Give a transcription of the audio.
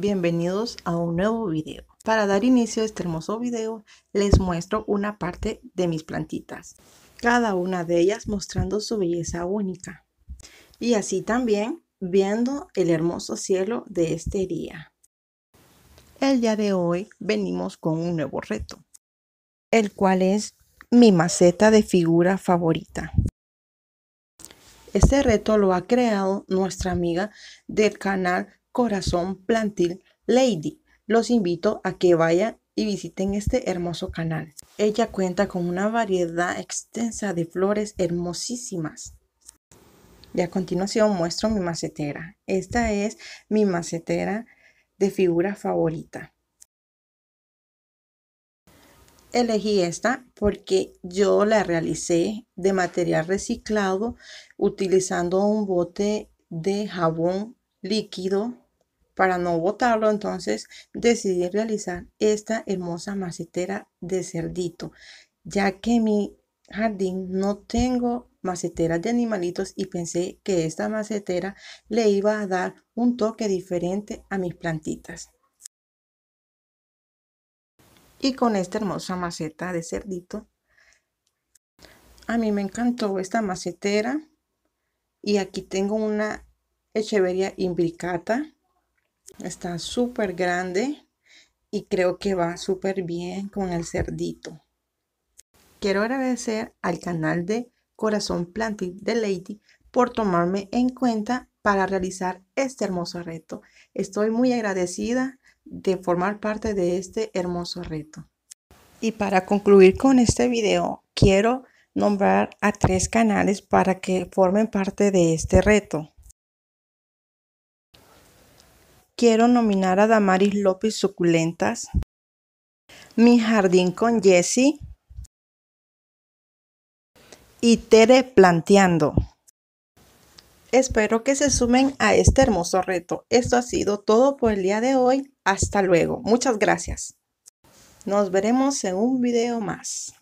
bienvenidos a un nuevo video. Para dar inicio a este hermoso video, les muestro una parte de mis plantitas, cada una de ellas mostrando su belleza única. Y así también viendo el hermoso cielo de este día. El día de hoy venimos con un nuevo reto, el cual es mi maceta de figura favorita. Este reto lo ha creado nuestra amiga del canal Corazón Plantil Lady. Los invito a que vayan y visiten este hermoso canal. Ella cuenta con una variedad extensa de flores hermosísimas. Y a continuación muestro mi macetera. Esta es mi macetera de figura favorita. Elegí esta porque yo la realicé de material reciclado utilizando un bote de jabón líquido para no botarlo, entonces decidí realizar esta hermosa macetera de cerdito, ya que mi jardín no tengo maceteras de animalitos y pensé que esta macetera le iba a dar un toque diferente a mis plantitas. Y con esta hermosa maceta de cerdito, a mí me encantó esta macetera y aquí tengo una echeveria imbricata Está súper grande y creo que va súper bien con el cerdito. Quiero agradecer al canal de Corazón Planting de Lady por tomarme en cuenta para realizar este hermoso reto. Estoy muy agradecida de formar parte de este hermoso reto. Y para concluir con este video, quiero nombrar a tres canales para que formen parte de este reto. Quiero nominar a Damaris López Suculentas, Mi Jardín con Jessie y Tere Planteando. Espero que se sumen a este hermoso reto. Esto ha sido todo por el día de hoy. Hasta luego. Muchas gracias. Nos veremos en un video más.